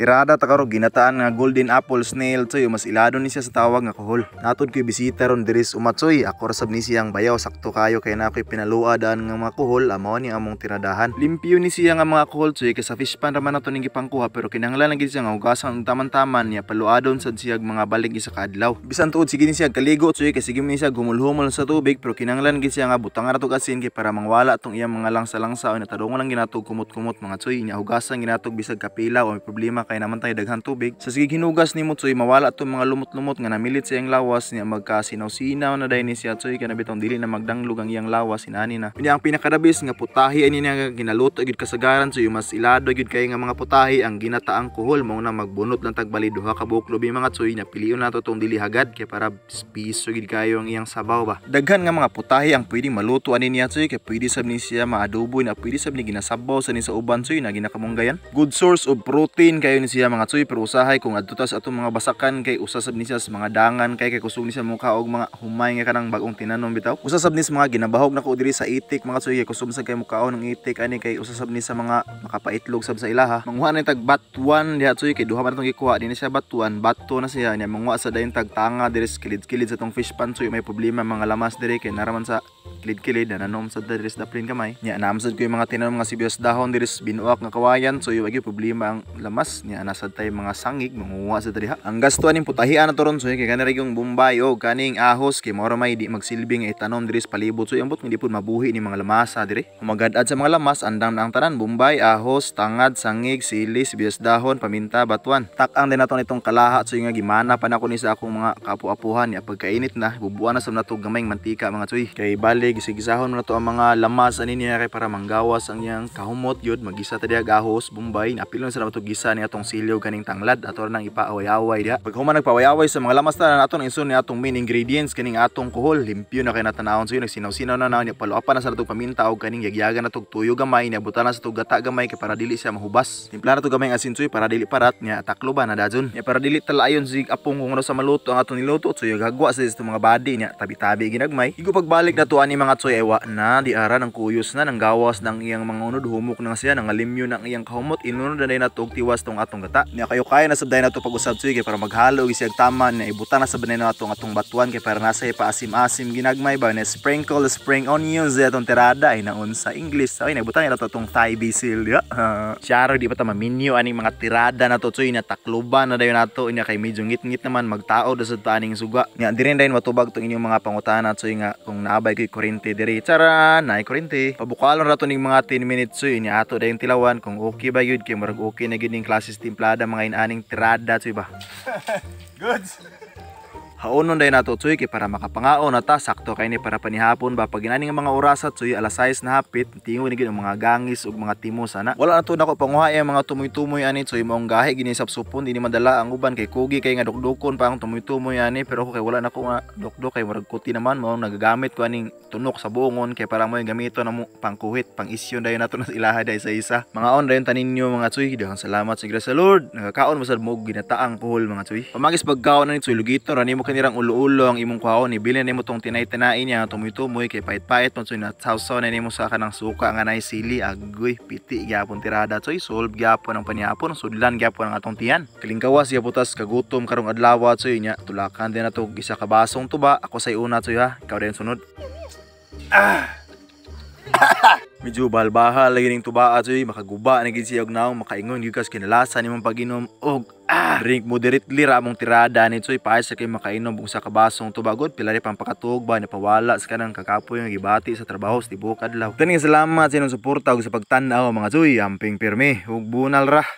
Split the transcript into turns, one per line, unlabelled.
Tirada ta karo ginataan nga golden apple snail tsoy mas ilado ni siya sa tawag nga kohol. Natud ko'y bisita ron diri umatsoy. Ako ra sab ni siyang bayaw sakto kayo kay na ko'y pinaluwa nga mga kohol amo ni among tiradahan. Limpyo ni siya nga mga kohol tsoy kay sa fish pan ra man ato ning gipangkuha pero kinanglan lang gid siya nga hugasan ang taman-taman niya paluadon sad siya mga balig isa ka adlaw. Bisan tuod sige ni siya kaligo tsoy kay sige ni siya gumulhumol sa tubig pero kinanglan gid siya nga butang ra kasin kay para mangwala tong iyang mga langsa-langsa o natadong lang ginatog kumot-kumot mga tsoy. Niya hugasan ginatog bisag kapila o may problema kay naman tay daghan tubig sa sige hinugas ni Mutsoy mawala to mga lumot-lumot nga namilit sa iyang lawas niya magkasinaw-sinaw na dai ni siya Tsoy kay dili na magdanglog ang iyang lawas inani na. Ini ang pinakadabis nga putahi ani nga ginaluto gyud kasagaran Tsoy mas ilado gyud kay nga mga putahi ang ginataang kuhol mong na magbunot lang tagbali duha ka mga Tsoy na pilion nato tong dili hagad kay para piso gyud kayo ang iyang sabaw ba. Daghan nga mga putahi ang pwedeng maluto ani niya Tsoy kay pwede sab ni siya maadobo na pwede sab ni ginasabaw sa ni sa uban Tsoy na ginakamunggayan. Good source of protein kayo ni siya mga tsuy pero usahay kung adutas atong mga basakan kay usasab ni siya sa mga dangan kay kay kusog ni siya mukha og mga humay nga kanang bagong tinanom bitaw. Usasab ni sa mga ginabahog na ko diri sa itik mga tsuy kay kusog sa kay mukaon ng itik ani kay usasab ni sa mga makapaitlog sab sa ilaha. Manguha na tag 1 diha tsuy kay duha man tong gikuha dinhi siya batuan, bato na siya niya manguha sa dayon tag tanga diri sa kilid-kilid sa tong fish pan tsuy may problema mga lamas diri kay naraman sa kilid-kilid na nanomsad na diris daplin kamay nya naamsad ko yung mga tinanom mga sibuyas dahon diris binuak nga kawayan so yung agyo problema ang lamas nya nasad tay mga sangig manguha sa tadiha ang gastuan ning putahian na turon so kay kanari yung Bombay o oh, kaning ahos kay moro may di magsilbing itanom diris palibot so yung bot hindi pud mabuhi ni mga lamasa dire humagad-ad sa mga lamas andam na ang tanan Bombay ahos tangad sangig sili sibuyas dahon paminta batuan tak ang dinaton itong kalaha. so yung nga gimana pa na ko ni sa akong mga kapuapuhan ya pagkainit na bubuan na sa natog gamay mantika mga tsoy kay balik dire gisigisahon na to ang mga lamas ani niya kay para manggawas ang iyang kahumot yod magisa ta diya gahos bombay napil na sa nato gisa ni atong silyo kaning tanglad ato nang ipaaway-away diha pag human nagpaaway sa mga lamas ta na ato na ni atong main ingredients kaning atong kuhol limpyo na kay natanawon sayo nagsinaw-sinaw na na paluapan na sa natong paminta og kaning yagyagan na tog tuyo gamay ni abutan na sa to gata gamay kay para dili siya mahubas timpla na tog gamay ang asinsoy para dili parat niya taklo ba na dadyon niya para dili talayon sig apong kung ano sa maluto ang atong niluto so yung gagwa sa mga body niya tabi-tabi ginagmay igo pagbalik na to ani mga tsuyewa na diara ng kuyos na ng gawas ng iyang mga unod humok na siya ng alimyo ng iyang kahumot inunod na natog tiwas tong atong gata niya kayo kaya na sabday na to pag-usab tsuy kay para maghalo isiyag tama na ibutan na sabday na atong atong batuan kay para nasa pa asim-asim ginagmay ba na sprinkle spring onions di atong tirada ay naon sa English ay naibutan na to atong Thai basil ya Charo di pa ta maminyo aning mga tirada na to tsuy na takloban na dayon nato inya kay medyo ngit-ngit naman magtao da sa taning suga niya di rin dayon matubag tong inyong mga pangutana tsuy nga kung naabay kay 9.40 diri tara 9.40 pabukalan rato ning mga 10 minutes so yun ato dayong tilawan kung okay ba yun kay marag okay na gyud ning klases timplada mga inaning tirada so ba goods Haunon day nato tsuy kay para makapangao na ta sakto kay ni para panihapon ba pag inaning mga oras at tsuy alas 6 na hapit tingo ni ang mga gangis ug mga timo sana. Wala na to nako panguha ang mga tumoy-tumoy ani tsuy maong gahi gini sapsupon dinhi madala ang uban kay kugi kay nga dukdukon pa ang tumoy-tumoy ani pero kay wala nako nga dukdok kay murag kuti naman mao nagagamit ko aning tunok sa buongon kay para mo gamito na mo pangkuhit pang isyon dayon nato nas ilaha day sa isa. Mga on dayon taninyo mga tsuy daghang salamat sa Lord. Nagakaon masad sa mo ginataang kuhol mga tsuy. Pamagis pagkaon ani tsuy lugito ra nimo kanirang ulo-ulo ang imong kwaon ibilin nimo tong tinay-tinain niya tumuy-tumoy kay pait-pait man na sausaw na nimo sa kanang suka nga nay sili agoy piti gyapon tirada so solve gyapon ang panihapon sudlan gyapon ang atong tiyan kalingkawas gyaputas kagutom karong adlaw so niya tulakan din ato isa kabasong tuba ako say una so ha ikaw din sunod ah Medyo bahal-bahal lagi ning tubaa soy eh, makaguba na gid siya og makaingon gyud kas kinalasa nimong pag-inom og ah drink moderately ra among tirada ni soy eh, paay sa kay makainom og sa kabasong tubagod pilari ri pang pakatog ba napawala sa kanang kakapoy nga gibati sa trabaho sa tibuok adlaw. Taning salamat sa inyong suporta og sa pagtanaw mga soy amping pirmi og bunal ra.